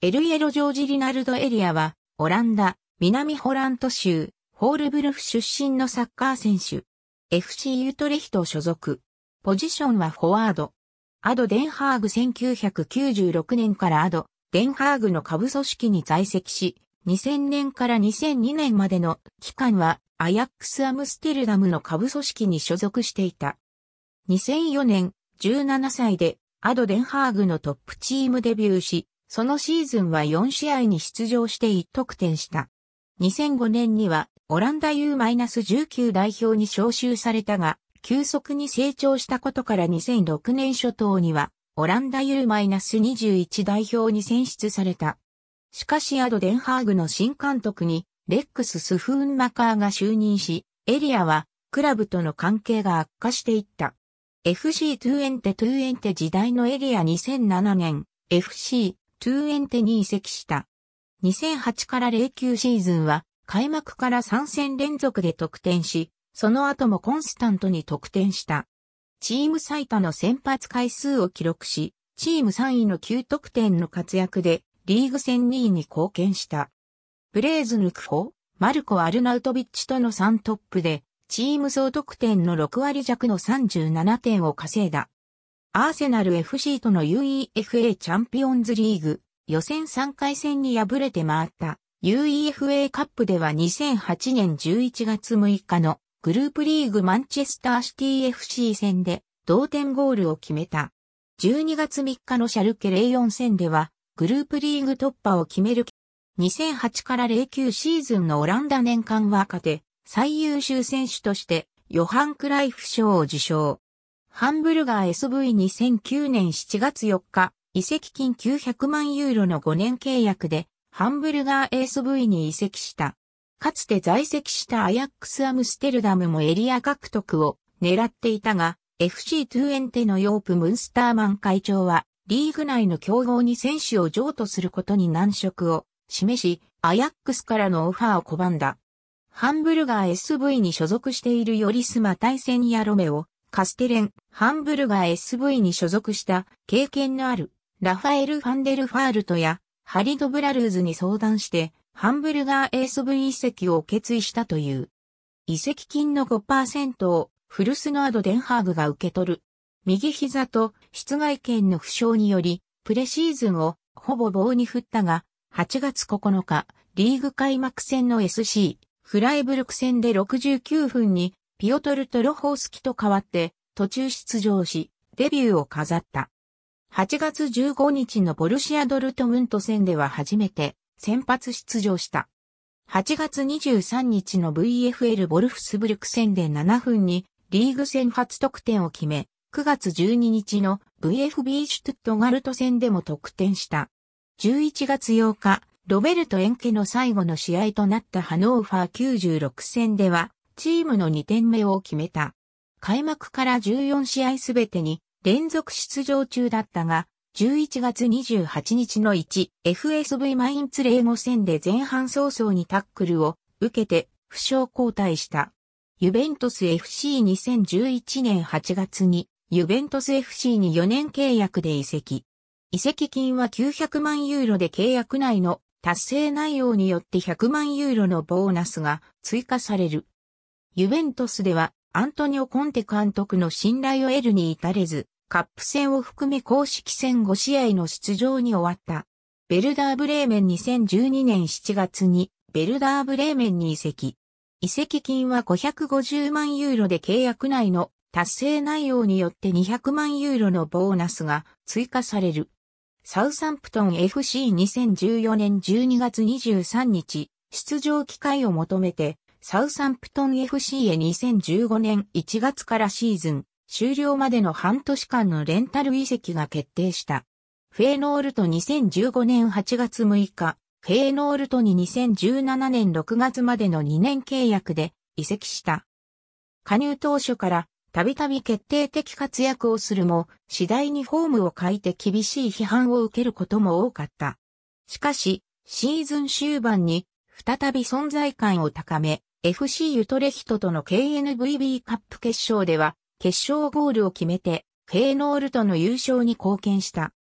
エルイエロジョージ・リナルド・エリアは、オランダ、南ホラント州、ホールブルフ出身のサッカー選手。FC ユトレヒト所属。ポジションはフォワード。アド・デンハーグ1996年からアド・デンハーグの下部組織に在籍し、2000年から2002年までの期間は、アヤックス・アムステルダムの下部組織に所属していた。2004年、17歳で、アド・デンハーグのトップチームデビューし、そのシーズンは4試合に出場して1得点した。2005年にはオランダ U-19 代表に招集されたが、急速に成長したことから2006年初頭には、オランダ U-21 代表に選出された。しかしアド・デンハーグの新監督に、レックス・スフーンマカーが就任し、エリアは、クラブとの関係が悪化していった。FC トゥエンテトゥエンテ時代のエリア2007年、FC トゥーエンテに移籍した。2008から09シーズンは開幕から3戦連続で得点し、その後もコンスタントに得点した。チーム最多の先発回数を記録し、チーム3位の9得点の活躍で、リーグ戦2位に貢献した。ブレーズヌクホ、マルコ・アルナウトビッチとの3トップで、チーム総得点の6割弱の37点を稼いだ。アーセナル FC との UEFA チャンピオンズリーグ予選3回戦に敗れて回った UEFA カップでは2008年11月6日のグループリーグマンチェスターシティ FC 戦で同点ゴールを決めた。12月3日のシャルケ04戦ではグループリーグ突破を決める。2008から09シーズンのオランダ年間若手最優秀選手としてヨハン・クライフ賞を受賞。ハンブルガー SV に2009年7月4日、移籍金900万ユーロの5年契約で、ハンブルガー SV に移籍した。かつて在籍したアヤックスアムステルダムもエリア獲得を狙っていたが、FC トゥエンテのヨープ・ムンスターマン会長は、リーグ内の競合に選手を譲渡することに難色を示し、アヤックスからのオファーを拒んだ。ハンブルガー SV に所属しているヨリスマ対戦やロメをカステレン、ハンブルガー SV に所属した経験のあるラファエル・ファンデル・ファールトやハリド・ブラルーズに相談してハンブルガー SV 移籍を決意したという。移籍金の5%をフルスノード・デンハーグが受け取る。右膝と室外圏の負傷により、プレシーズンをほぼ棒に振ったが、8月9日、リーグ開幕戦の SC、フライブルク戦で69分にピオトル・トロホースキと代わって途中出場し、デビューを飾った。8月15日のボルシア・ドルトムント戦では初めて先発出場した。8月23日の VFL ボルフスブルク戦で7分にリーグ戦初得点を決め、9月12日の VFB シュトゥットガルト戦でも得点した。11月8日、ロベルト・エンケの最後の試合となったハノーファー96戦では、チームの2点目を決めた。開幕から14試合すべてに連続出場中だったが、11月28日の 1FSV マインツレ0 5戦で前半早々にタックルを受けて負傷交代した。ユベントス FC2011 年8月にユベントス FC に4年契約で移籍。移籍金は900万ユーロで契約内の達成内容によって100万ユーロのボーナスが追加される。ユベントスではアントニオ・コンテ監督の信頼を得るに至れず、カップ戦を含め公式戦5試合の出場に終わった。ベルダーブレーメン2012年7月にベルダーブレーメンに移籍。移籍金は550万ユーロで契約内の達成内容によって200万ユーロのボーナスが追加される。サウサンプトン FC2014 年12月23日、出場機会を求めてサウサンプトン FC へ2015年1月からシーズン終了までの半年間のレンタル移籍が決定した。フェーノールト2015年8月6日、フェーノールトに2017年6月までの2年契約で移籍した。加入当初からたびたび決定的活躍をするも、次第にフォームを変えて厳しい批判を受けることも多かった。しかし、シーズン終盤に再び存在感を高め、FC ユトレヒトとの KNVB カップ決勝では、決勝ゴールを決めて、フェーノールとの優勝に貢献した。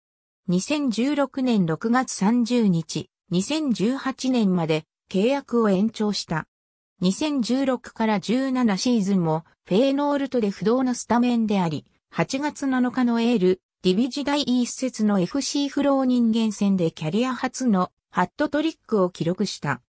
2016年6月30日、2018年まで契約を延長した。2016から17シーズンもフェーノールトで不動のスタメンであり、8月7日のエール、ディビジ第一節の FC フロー人間戦でキャリア初のハットトリックを記録した。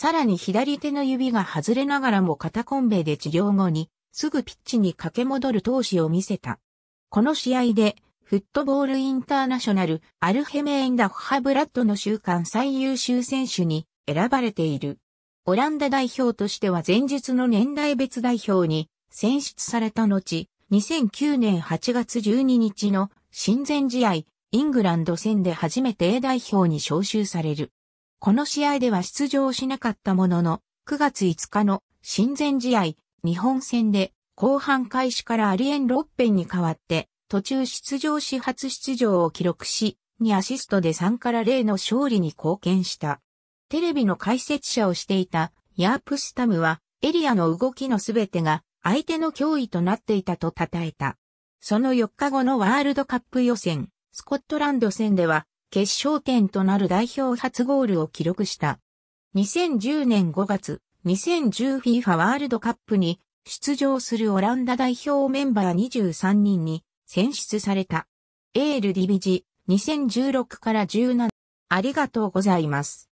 さらに左手の指が外れながらも片コンベで治療後に、すぐピッチに駆け戻る闘志を見せた。この試合で、フットボールインターナショナルアルヘメエンダフハブラッドの週間最優秀選手に選ばれている。オランダ代表としては前述の年代別代表に選出された後、2009年8月12日の親善試合、イングランド戦で初めて A 代表に招集される。この試合では出場しなかったものの、9月5日の親善試合、日本戦で、後半開始からアリエン・ロッペンに代わって、途中出場し初出場を記録し、2アシストで3から0の勝利に貢献した。テレビの解説者をしていたヤープスタムは、エリアの動きのすべてが相手の脅威となっていたと称えた。その4日後のワールドカップ予選、スコットランド戦では決勝点となる代表初ゴールを記録した。2010年5月、2010FIFA ワールドカップに出場するオランダ代表メンバー23人に選出された。エールディビジ2016から17ありがとうございます。